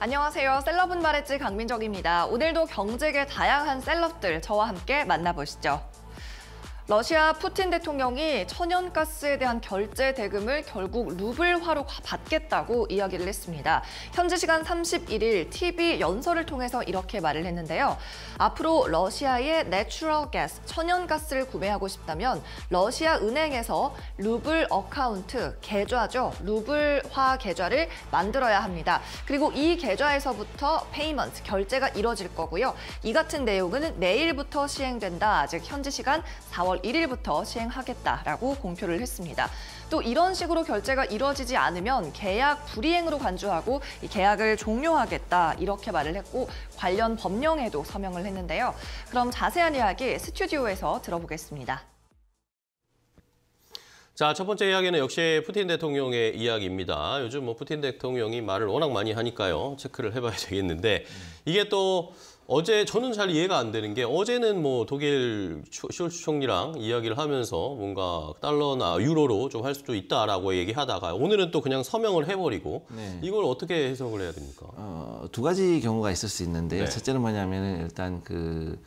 안녕하세요. 셀럽은 말했지 강민정입니다. 오늘도 경제계 다양한 셀럽들 저와 함께 만나보시죠. 러시아 푸틴 대통령이 천연가스에 대한 결제 대금을 결국 루블화로 받겠다고 이야기를 했습니다. 현지 시간 31일 TV 연설을 통해서 이렇게 말을 했는데요. 앞으로 러시아의 내추럴 가스, 천연가스를 구매하고 싶다면 러시아 은행에서 루블 어카운트, 계좌죠. 루블화 계좌를 만들어야 합니다. 그리고 이 계좌에서부터 페이먼트, 결제가 이뤄질 거고요. 이 같은 내용은 내일부터 시행된다. 아직 현지 시간 4월 9월 1일부터 시행하겠다라고 공표를 했습니다. 또 이런 식으로 결제가 이뤄지지 않으면 계약 불이행으로 간주하고 이 계약을 종료하겠다 이렇게 말을 했고 관련 법령에도 서명을 했는데요. 그럼 자세한 이야기 스튜디오에서 들어보겠습니다. 자, 첫 번째 이야기는 역시 푸틴 대통령의 이야기입니다. 요즘 뭐 푸틴 대통령이 말을 워낙 많이 하니까요. 체크를 해봐야 되겠는데 이게 또 어제 저는 잘 이해가 안 되는 게 어제는 뭐 독일 쇼츠 총리랑 이야기를 하면서 뭔가 달러나 유로로 좀 할 수도 있다라고 얘기하다가 오늘은 또 그냥 서명을 해버리고 네. 이걸 어떻게 해석을 해야 됩니까? 어, 두 가지 경우가 있을 수있는데 네. 첫째는 뭐냐면은 일단 그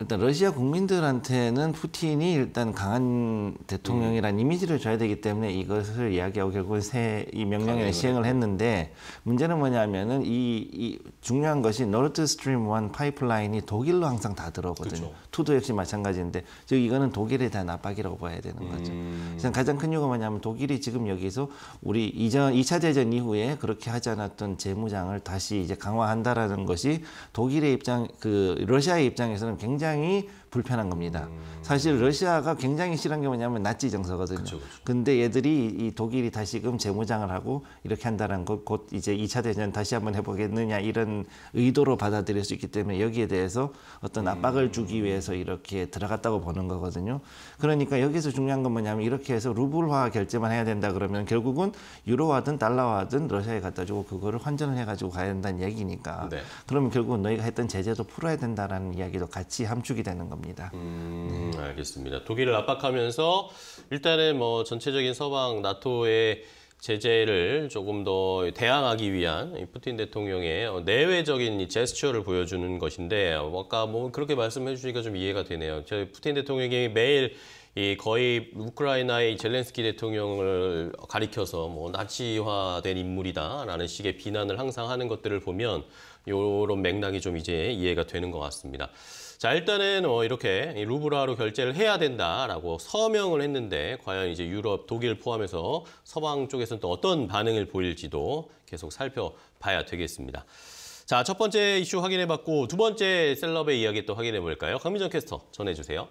일단 러시아 국민들한테는 푸틴이 일단 강한 대통령이란 음. 이미지를 줘야 되기 때문에 이것을 이야기하고 결국은 새이 명령에 시행을 했는데 문제는 뭐냐면은 이, 이 중요한 것이 노르트 스트림 원 파이프라인이 독일로 항상 다 들어오거든요. 투도 역시 마찬가지인데 즉 이거는 독일에 대한 압박이라고 봐야 되는 거죠. 음. 가장 큰 이유가 뭐냐면 독일이 지금 여기서 우리 이전 이 차 대전 이후에 그렇게 하지 않았던 재무장을 다시 이제 강화한다라는 것이 독일의 입장 그 러시아의 입장에서는 굉장히 굉장히 불편한 겁니다. 음. 사실 러시아가 굉장히 싫은 게 뭐냐면 나치 정서거든요. 그쵸, 근데 얘들이 이 독일이 다시금 재무장을 하고 이렇게 한다는 것, 곧 이제 2차 대전 다시 한번 해보겠느냐 이런 의도로 받아들일 수 있기 때문에 여기에 대해서 어떤 음. 압박을 주기 위해서 이렇게 들어갔다고 보는 거거든요. 그러니까 여기서 중요한 건 뭐냐면 이렇게 해서 루블화 결제만 해야 된다 그러면 결국은 유로화든 달러화든 러시아에 갖다 주고 그거를 환전을 해가지고 가야 된다는 얘기니까. 네. 그러면 결국은 너희가 했던 제재도 풀어야 된다라는 이야기도 같이 하면 감축이 되는 겁니다. 음, 알겠습니다. 독일을 압박하면서 일단은 뭐 전체적인 서방 나토의 제재를 조금 더 대항하기 위한 푸틴 대통령의 내외적인 이 제스처를 보여주는 것인데 아까 뭐 그렇게 말씀해 주시니까 좀 이해가 되네요. 저 푸틴 대통령이 매일 이 거의 우크라이나의 젤렌스키 대통령을 가리켜서 뭐 나치화된 인물이다라는 식의 비난을 항상 하는 것들을 보면 이런 맥락이 좀 이제 이해가 되는 것 같습니다. 자, 일단은 어, 이렇게 루브라로 결제를 해야 된다라고 서명을 했는데 과연 이제 유럽, 독일 포함해서 서방 쪽에서는 또 어떤 반응을 보일지도 계속 살펴봐야 되겠습니다. 자, 첫 번째 이슈 확인해봤고 두 번째 셀럽의 이야기 또 확인해볼까요? 강민정 캐스터 전해주세요.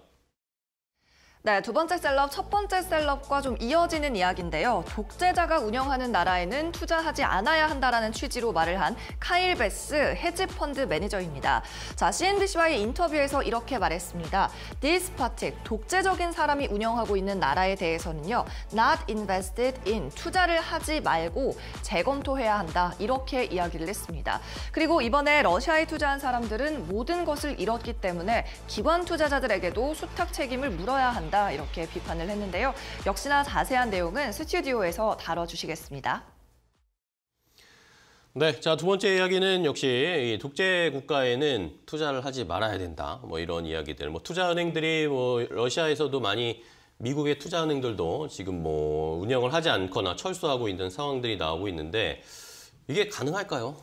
네, 두 번째 셀럽, 첫 번째 셀럽과 좀 이어지는 이야기인데요. 독재자가 운영하는 나라에는 투자하지 않아야 한다라는 취지로 말을 한 카일 베스 헤지펀드 매니저입니다. 자, CNBC와의 인터뷰에서 이렇게 말했습니다. This party, 독재적인 사람이 운영하고 있는 나라에 대해서는요. Not invested in, 투자를 하지 말고 재검토해야 한다. 이렇게 이야기를 했습니다. 그리고 이번에 러시아에 투자한 사람들은 모든 것을 잃었기 때문에 기관 투자자들에게도 수탁 책임을 물어야 한다. 부다 이렇게 비판을 했는데요. 역시나 자세한 내용은 스튜디오에서 다뤄주시겠습니다. 네, 자두 번째 이야기는 역시 이 독재 국가에는 투자를 하지 말아야 된다. 뭐 이런 이야기들. 뭐 투자 은행들이 뭐 러시아에서도 많이 미국의 투자 은행들도 지금 뭐 운영을 하지 않거나 철수하고 있는 상황들이 나오고 있는데 이게 가능할까요?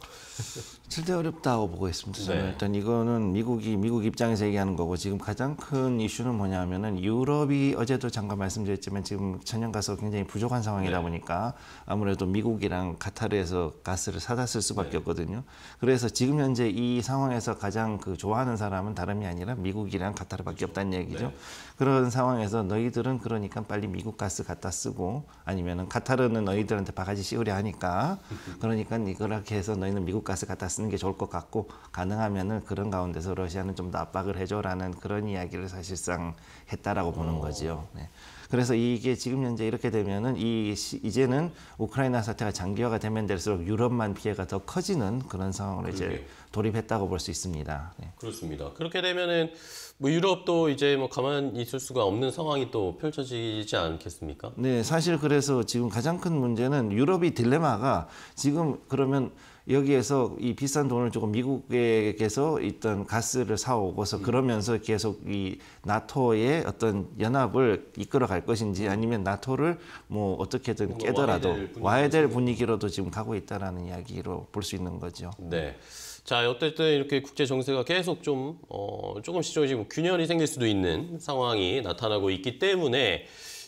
절대 어렵다고 보고 있습니다. 저는 네. 일단 이거는 미국이 미국 입장에서 얘기하는 거고 지금 가장 큰 이슈는 뭐냐면은 유럽이 어제도 잠깐 말씀드렸지만 지금 천연 가스가 굉장히 부족한 상황이다 네. 보니까 아무래도 미국이랑 카타르에서 가스를 사다 쓸 수밖에 네. 없거든요. 그래서 지금 현재 이 상황에서 가장 그 좋아하는 사람은 다름이 아니라 미국이랑 카타르밖에 없다는 네. 얘기죠. 그런 상황에서 너희들은 그러니까 빨리 미국 가스 갖다 쓰고 아니면은 카타르는 너희들한테 바가지 씌우려 하니까 그러니까 이거라 해서 너희는 미국 가스 갖다 쓰는 게 좋을 것 같고 가능하면은 그런 가운데서 러시아는 좀 더 압박을 해줘라는 그런 이야기를 사실상 했다라고 보는 거지요. 어. 네. 그래서 이게 지금 현재 이렇게 되면은 이 이제는 우크라이나 사태가 장기화가 되면 될수록 유럽만 피해가 더 커지는 그런 상황으로 이제 돌입했다고 볼 수 있습니다. 네. 그렇습니다. 그렇게 되면은 뭐 유럽도 이제 뭐 가만 있을 수가 없는 상황이 또 펼쳐지지 않겠습니까? 네, 사실 그래서 지금 가장 큰 문제는 유럽이 딜레마가 지금 그러면 여기에서 이 비싼 돈을 주고 미국에게서 있던 가스를 사오고서 그러면서 계속 이 나토의 어떤 연합을 이끌어갈 것인지 아니면 나토를 뭐 어떻게든 뭐 깨더라도 와야 될, 분위기로도 지금 가고 있다라는 이야기로 볼 수 있는 거죠. 네. 자, 어쨌든 이렇게 국제 정세가 계속 좀 어, 조금씩 조금씩 뭐 균열이 생길 수도 있는 상황이 나타나고 있기 때문에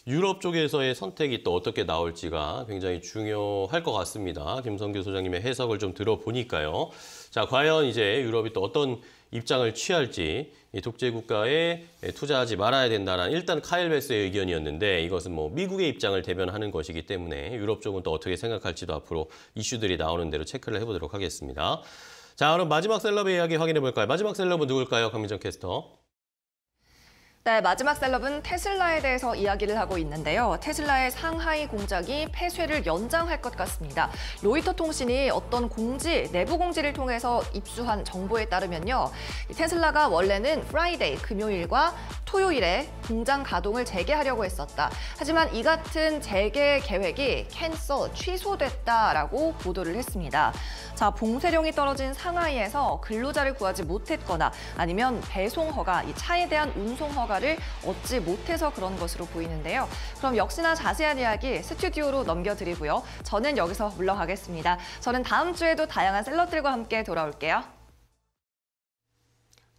유럽 쪽에서의 선택이 또 어떻게 나올지가 굉장히 중요할 것 같습니다. 김성규 소장님의 해석을 좀 들어보니까요. 자, 과연 이제 유럽이 또 어떤 입장을 취할지 이 독재 국가에 투자하지 말아야 된다는 일단 카일베스의 의견이었는데 이것은 뭐 미국의 입장을 대변하는 것이기 때문에 유럽 쪽은 또 어떻게 생각할지도 앞으로 이슈들이 나오는 대로 체크를 해보도록 하겠습니다. 자, 그럼 마지막 셀럽의 이야기 확인해 볼까요? 마지막 셀럽은 누굴까요? 강민정 캐스터. 네, 마지막 셀럽은 테슬라에 대해서 이야기를 하고 있는데요. 테슬라의 상하이 공작이 폐쇄를 연장할 것 같습니다. 로이터 통신이 어떤 공지, 내부 공지를 통해서 입수한 정보에 따르면요. 테슬라가 원래는 프라이데이, 금요일과 토요일에 공장 가동을 재개하려고 했었다. 하지만 이 같은 재개 계획이 캔서 취소됐다라고 보도를 했습니다. 자, 봉쇄령이 떨어진 상하이에서 근로자를 구하지 못했거나 아니면 배송 허가, 이 차에 대한 운송 허가를 얻지 못해서 그런 것으로 보이는데요. 그럼 역시나 자세한 이야기 스튜디오로 넘겨드리고요. 저는 여기서 물러가겠습니다. 저는 다음 주에도 다양한 셀럽들과 함께 돌아올게요.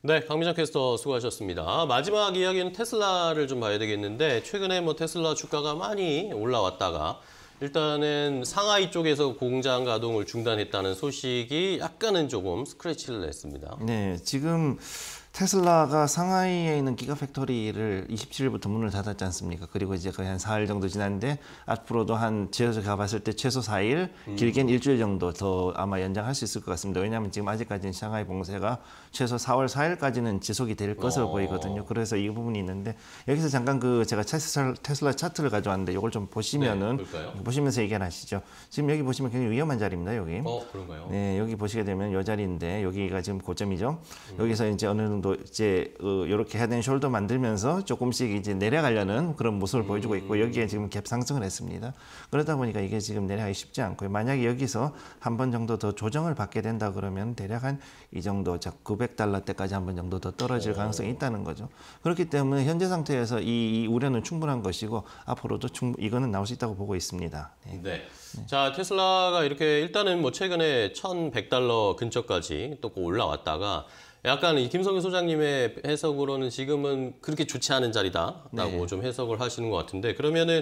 네, 강민정 캐스터 수고하셨습니다. 마지막 이야기는 테슬라를 좀 봐야 되겠는데 최근에 뭐 테슬라 주가가 많이 올라왔다가 일단은 상하이 쪽에서 공장 가동을 중단했다는 소식이 약간은 조금 스크래치를 냈습니다. 네, 지금 테슬라가 상하이에 있는 기가 팩토리를 27일부터 문을 닫았지 않습니까? 그리고 이제 거의 한 4일 정도 지났는데 앞으로도 한지 제가 가봤을 때 최소 4일, 음. 길게는 일주일 정도 더 아마 연장할 수 있을 것 같습니다. 왜냐하면 지금 아직까지는 상하이 봉쇄가 최소 4월 4일까지는 지속이 될 것으로 어. 보이거든요. 그래서 이 부분이 있는데 여기서 잠깐 그 제가 테슬라, 테슬라 차트를 가져왔는데 이걸 좀 보시면은 네, 보시면서 얘기하시죠. 지금 여기 보시면 굉장히 위험한 자리입니다. 여기. 어, 그런가요? 네, 여기 보시게 되면 이 자리인데 여기가 지금 고점이죠. 음. 여기서 이제 어느 정도 정도 이제 어, 이렇게 헤드 앤 숄더 만들면서 조금씩 이제 내려가려는 그런 모습을 음. 보여주고 있고 음. 여기에 지금 갭 상승을 했습니다. 그러다 보니까 이게 지금 내려가기 쉽지 않고요. 만약에 여기서 한 번 정도 더 조정을 받게 된다 그러면 대략 한 이 정도 9 0 0달러때까지한 번 정도 더 떨어질 가능성이 있다는 거죠. 그렇기 때문에 현재 상태에서 이, 이 우려는 충분한 것이고 앞으로도 충, 이거는 나올 수 있다고 보고 있습니다. 네. 네. 네. 자, 테슬라가 이렇게 일단은 뭐 최근에 1,100달러 근처까지 또 올라왔다가 약간 김성희 소장님의 해석으로는 지금은 그렇게 좋지 않은 자리다라고 네. 좀 해석을 하시는 것 같은데 그러면은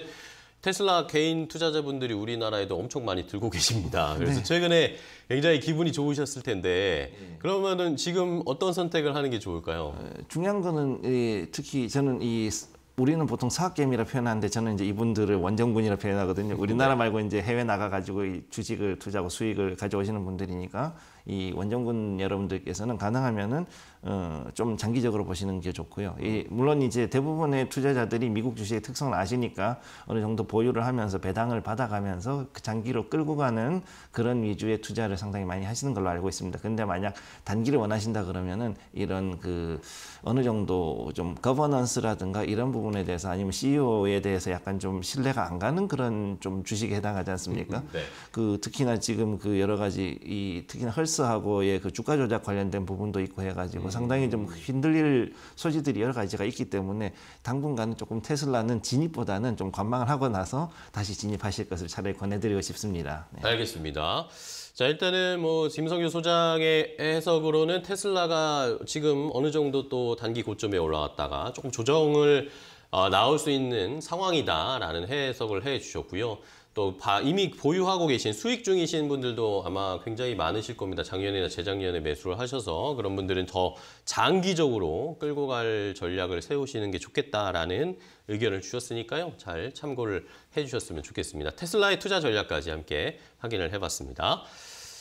테슬라 개인 투자자분들이 우리나라에도 엄청 많이 들고 계십니다. 그래서 네. 최근에 굉장히 기분이 좋으셨을 텐데 음. 그러면은 지금 어떤 선택을 하는 게 좋을까요? 어, 중요한 거는 이, 특히 저는 이 우리는 보통 사학개미라 표현하는데 저는 이제 이분들을 원정군이라 표현하거든요. 우리나라 네. 말고 이제 해외 나가가지고 주식을 투자하고 수익을 가져오시는 분들이니까 이 원정군 여러분들께서는 가능하면은 어, 좀 장기적으로 보시는 게 좋고요. 이, 물론 이제 대부분의 투자자들이 미국 주식의 특성을 아시니까 어느 정도 보유를 하면서 배당을 받아가면서 그 장기로 끌고 가는 그런 위주의 투자를 상당히 많이 하시는 걸로 알고 있습니다. 근데 만약 단기를 원하신다 그러면은 이런 그 어느 정도 좀 거버넌스라든가 이런 부분에 대해서 아니면 CEO에 대해서 약간 좀 신뢰가 안 가는 그런 좀 주식에 해당하지 않습니까? 음, 음, 네. 그 특히나 지금 그 여러 가지 이 특히나 헐스 헬스하고의 예, 그 주가 조작 관련된 부분도 있고 해가지고 예. 상당히 좀 흔들릴 소지들이 여러 가지가 있기 때문에 당분간은 조금 테슬라는 진입보다는 좀 관망을 하고 나서 다시 진입하실 것을 차라리 권해드리고 싶습니다. 네. 알겠습니다. 자 일단은 뭐 김성규 소장의 해석으로는 테슬라가 지금 어느 정도 또 단기 고점에 올라왔다가 조금 조정을 어, 나올 수 있는 상황이다라는 해석을 해주셨고요. 또 이미 보유하고 계신 수익 중이신 분들도 아마 굉장히 많으실 겁니다. 작년이나 재작년에 매수를 하셔서 그런 분들은 더 장기적으로 끌고 갈 전략을 세우시는 게 좋겠다라는 의견을 주셨으니까요. 잘 참고를 해주셨으면 좋겠습니다. 테슬라의 투자 전략까지 함께 확인을 해봤습니다.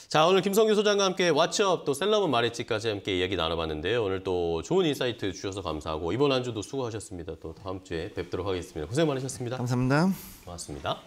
자 오늘 김성규 소장과 함께 왓츠업 또 셀러먼 마리치까지 함께 이야기 나눠봤는데요. 오늘 또 좋은 인사이트 주셔서 감사하고 이번 한 주도 수고하셨습니다. 또 다음 주에 뵙도록 하겠습니다. 고생 많으셨습니다. 감사합니다. 고맙습니다.